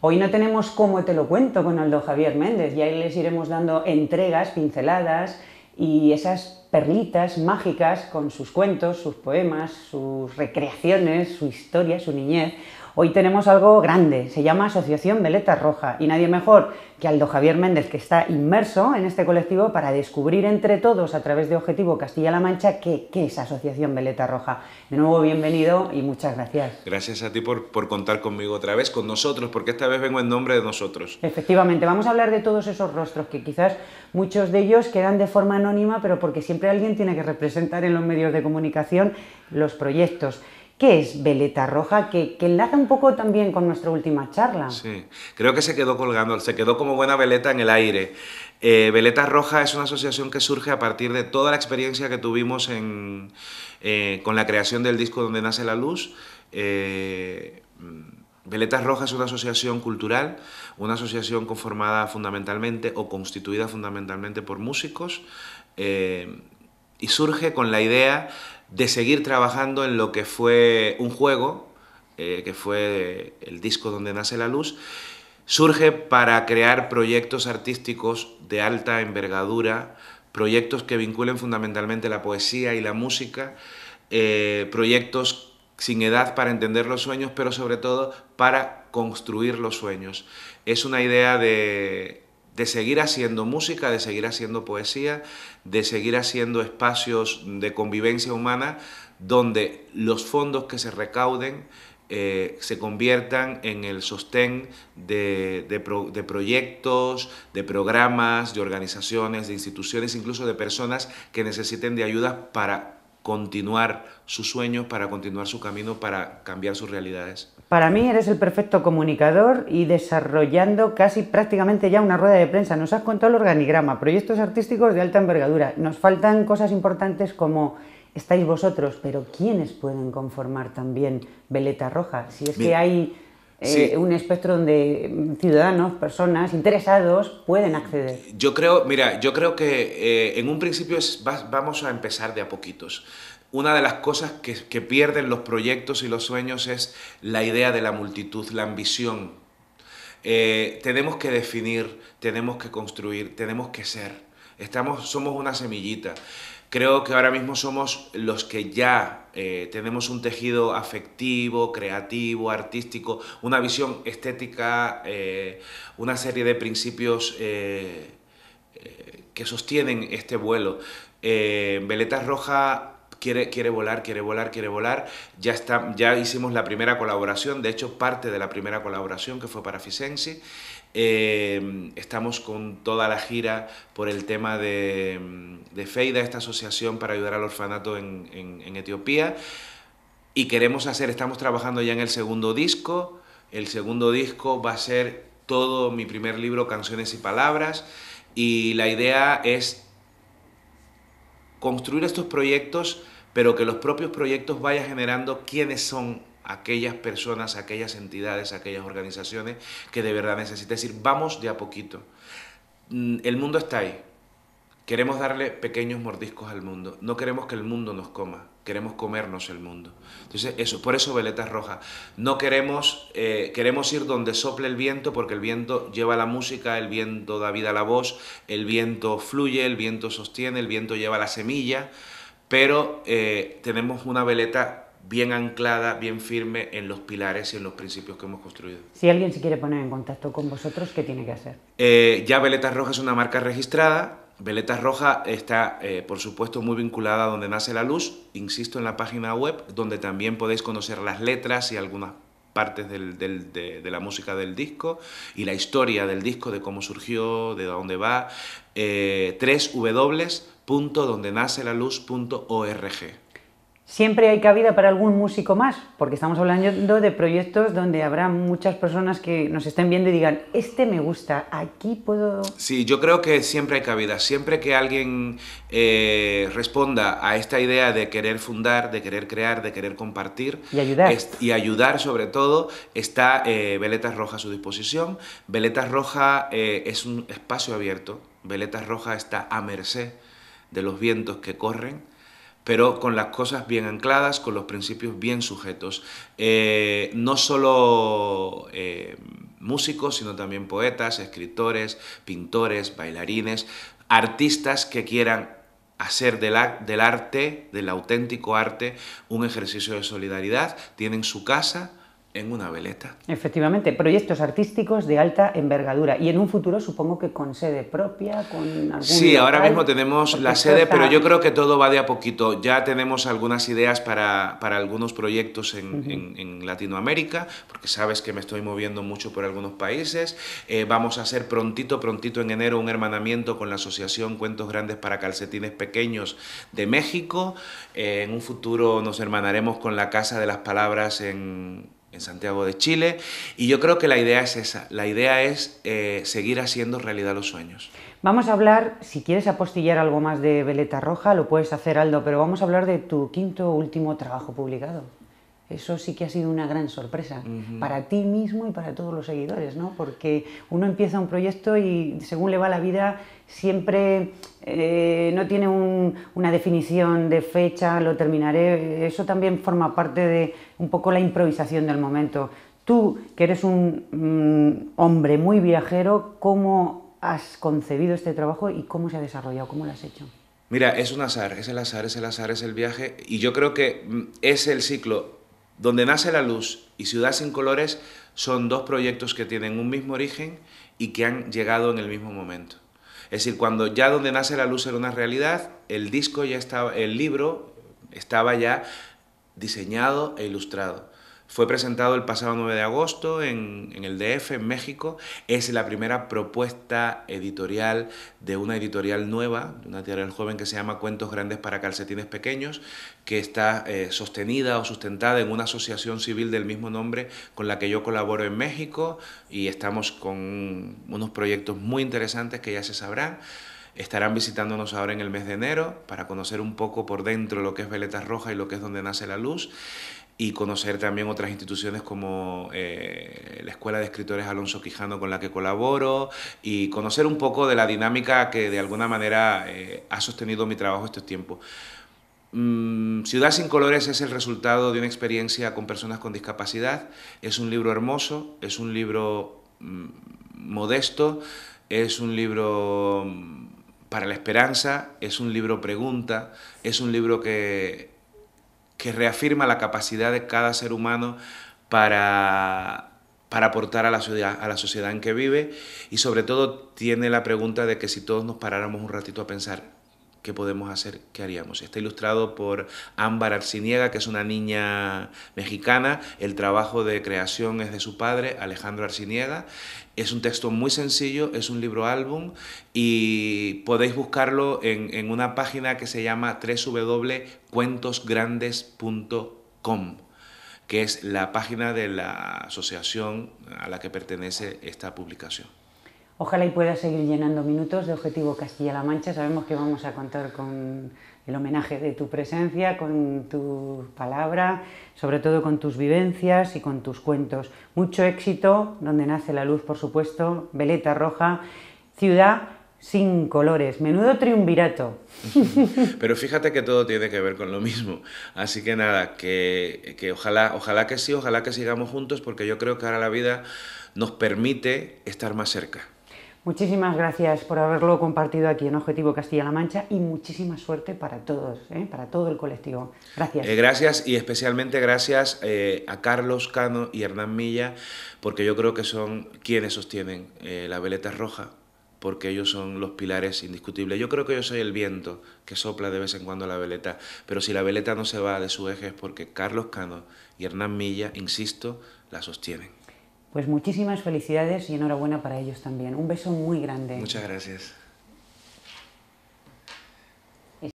Hoy no tenemos cómo te lo cuento con Aldo Javier Méndez, y ahí les iremos dando entregas, pinceladas y esas perlitas mágicas con sus cuentos, sus poemas, sus recreaciones, su historia, su niñez. Hoy tenemos algo grande, se llama Asociación Veleta Roja y nadie mejor que Aldo Javier Méndez, que está inmerso en este colectivo para descubrir entre todos a través de Objetivo Castilla-La Mancha qué, es Asociación Veleta Roja. De nuevo, bienvenido y muchas gracias. Gracias a ti por contar conmigo otra vez, con nosotros, porque esta vez vengo en nombre de nosotros. Efectivamente, vamos a hablar de todos esos rostros que quizás muchos de ellos quedan de forma anónima, pero porque siempre alguien tiene que representar en los medios de comunicación los proyectos. ¿Qué es Veleta Roja? Que, que, enlaza un poco también con nuestra última charla. Sí, creo que se quedó colgando, se quedó como buena veleta en el aire. Eh, veleta Roja es una asociación que surge a partir de toda la experiencia que tuvimos eh, con la creación del disco Donde Nace la Luz. Eh, veleta Roja es una asociación cultural, una asociación conformada fundamentalmente o constituida fundamentalmente por músicos y surge con la idea de seguir trabajando en lo que fue un juego, eh, que fue el disco donde nace la luz, surge para crear proyectos artísticos de alta envergadura, proyectos que vinculen fundamentalmente la poesía y la música, eh, proyectos sin edad para entender los sueños, pero sobre todo para construir los sueños. Es una idea de de seguir haciendo música, de seguir haciendo poesía, de seguir haciendo espacios de convivencia humana donde los fondos que se recauden eh, se conviertan en el sostén de, de, proyectos, de programas, de organizaciones, de instituciones, incluso de personas que necesiten de ayuda para continuar sus sueños, para continuar su camino, para cambiar sus realidades. Para mí eres el perfecto comunicador y desarrollando casi prácticamente ya una rueda de prensa. Nos has contado el organigrama, proyectos artísticos de alta envergadura. Nos faltan cosas importantes como estáis vosotros, pero ¿quiénes pueden conformar también Veleta Roja? Si es que hay eh, un espectro donde mm, ciudadanos, personas interesados pueden acceder. Yo creo, mira, yo creo que eh, en un principio vamos a empezar de a poquitos. Una de las cosas que, pierden los proyectos y los sueños es la idea de la multitud, la ambición. Eh, tenemos que definir, tenemos que construir, tenemos que ser. Estamos, somos una semillita. Creo que ahora mismo somos los que ya eh, tenemos un tejido afectivo, creativo, artístico, una visión estética, eh, una serie de principios eh, que sostienen este vuelo. Veletas Roja Quiere, quiere volar, quiere volar, quiere volar. Ya, está, ya hicimos la primera colaboración, de hecho parte de la primera colaboración que fue para Fisensi. Eh, estamos con toda la gira por el tema de, de FEIDA, esta asociación para ayudar al orfanato en, en, en Etiopía. Y queremos hacer, estamos trabajando ya en el segundo disco. El segundo disco va a ser todo mi primer libro, Canciones y Palabras. Y la idea es construir estos proyectos, pero que los propios proyectos vayan generando quiénes son aquellas personas, aquellas entidades, aquellas organizaciones que de verdad necesitan. decir, vamos de a poquito. Mm, el mundo está ahí, Queremos darle pequeños mordiscos al mundo. No queremos que el mundo nos coma, queremos comernos el mundo. Entonces, eso, por eso veletas rojas. No queremos, eh, queremos ir donde sople el viento, porque el viento lleva la música, el viento da vida a la voz, el viento fluye, el viento sostiene, el viento lleva la semilla, pero eh, tenemos una veleta bien anclada, bien firme en los pilares y en los principios que hemos construido. Si alguien se quiere poner en contacto con vosotros, ¿qué tiene que hacer? Eh, ya Veletas Rojas es una marca registrada, Veleta Roja está, eh, por supuesto, muy vinculada a donde nace la luz, insisto, en la página web, donde también podéis conocer las letras y algunas partes de, la música del disco y la historia del disco, de cómo surgió, de dónde va. Eh, 3 Siempre hay cabida para algún músico más, porque estamos hablando de proyectos donde habrá muchas personas que nos estén viendo y digan, este me gusta, aquí puedo... Sí, yo creo que siempre hay cabida. Siempre que alguien eh, responda a esta idea de querer fundar, de querer crear, de querer compartir... Y ayudar. y ayudar sobre todo, está eh, Veletas Roja a su disposición. Veletas Roja eh, es un espacio abierto. Veletas Roja está a merced de los vientos que corren pero con las cosas bien ancladas, con los principios bien sujetos. Eh, no solo eh, músicos, sino también poetas, escritores, pintores, bailarines, artistas que quieran hacer del arte, del auténtico arte, un ejercicio de solidaridad. Tienen su casa, en una veleta. Efectivamente, proyectos artísticos de alta envergadura y en un futuro supongo que con sede propia, con algún Sí, ahora mismo tenemos la sede, pero yo creo que todo va de a poquito. Ya tenemos algunas ideas para, para algunos proyectos en, en, Latinoamérica, porque sabes que me estoy moviendo mucho por algunos países. Eh, vamos a hacer prontito, prontito en enero un hermanamiento con la Asociación Cuentos Grandes para Calcetines Pequeños de México. Eh, en un futuro nos hermanaremos con la Casa de las Palabras en en Santiago de Chile. Y yo creo que la idea es esa, la idea es eh, seguir haciendo realidad los sueños. Vamos a hablar, si quieres apostillar algo más de Veleta Roja, lo puedes hacer Aldo, pero vamos a hablar de tu quinto último trabajo publicado. Eso sí que ha sido una gran sorpresa para ti mismo y para todos los seguidores, ¿no? Porque uno empieza un proyecto y según le va la vida, siempre eh, no tiene una definición de fecha, lo terminaré. Eso también forma parte de un poco la improvisación del momento. Tú, que eres un mm, hombre muy viajero, ¿cómo has concebido este trabajo y cómo se ha desarrollado? ¿Cómo lo has hecho? Mira, es un azar, es el azar, es el azar, es el viaje. Y yo creo que mm, es el ciclo donde nace la luz y Ciudad sin colores son dos proyectos que tienen un mismo origen y que han llegado en el mismo momento. Es decir, cuando ya donde nace la luz era una realidad, el disco ya estaba, el libro estaba ya diseñado e ilustrado. Fue presentado el pasado 9 de agosto en, el DF, en México. Es la primera propuesta editorial de una editorial nueva, de una editorial joven que se llama Cuentos Grandes para Calcetines Pequeños, que está eh, sostenida o sustentada en una asociación civil del mismo nombre con la que yo colaboro en México y estamos con unos proyectos muy interesantes que ya se sabrán. Estarán visitándonos ahora en el mes de enero para conocer un poco por dentro lo que es Veletas Roja y lo que es donde nace la luz y conocer también otras instituciones como eh, la Escuela de Escritores Alonso Quijano con la que colaboro y conocer un poco de la dinámica que de alguna manera eh, ha sostenido mi trabajo estos tiempos. Mm, Ciudad sin colores es el resultado de una experiencia con personas con discapacidad. Es un libro hermoso, es un libro mm, modesto, es un libro mm, para la esperanza, es un libro pregunta, es un libro que que reafirma la capacidad de cada ser humano para, para aportar a la, ciudad, a la sociedad en que vive y sobre todo tiene la pregunta de que si todos nos paráramos un ratito a pensar ¿Qué podemos hacer? ¿Qué haríamos? Está ilustrado por Ámbar Arciniega, que es una niña mexicana. El trabajo de creación es de su padre, Alejandro Arciniega. Es un texto muy sencillo, es un libro álbum y podéis buscarlo en, en una página que se llama www.cuentosgrandes.com que es la página de la asociación a la que pertenece esta publicación. Ojalá y pueda seguir llenando minutos de Objetivo Castilla-La Mancha. Sabemos que vamos a contar con el homenaje de tu presencia, con tu palabra, sobre todo con tus vivencias y con tus cuentos. Mucho éxito, donde nace la luz, por supuesto, Veleta Roja, ciudad sin colores. Menudo triunvirato. Pero fíjate que todo tiene que ver con lo mismo. Así que nada, que, que, ojalá, ojalá que sí, ojalá que sigamos juntos, porque yo creo que ahora la vida nos permite estar más cerca. Muchísimas gracias por haberlo compartido aquí en Objetivo Castilla-La Mancha y muchísima suerte para todos, ¿eh? para todo el colectivo. Gracias. Eh, gracias y especialmente gracias eh, a Carlos Cano y Hernán Milla, porque yo creo que son quienes sostienen la veleta roja, porque ellos son los pilares indiscutibles. Yo creo que yo soy el viento que sopla de vez en cuando la veleta, pero si la veleta no se va de su eje es porque Carlos Cano y Hernán Milla, insisto, la sostienen. Pues muchísimas felicidades y enhorabuena para ellos también. Un beso muy grande. Muchas gracias.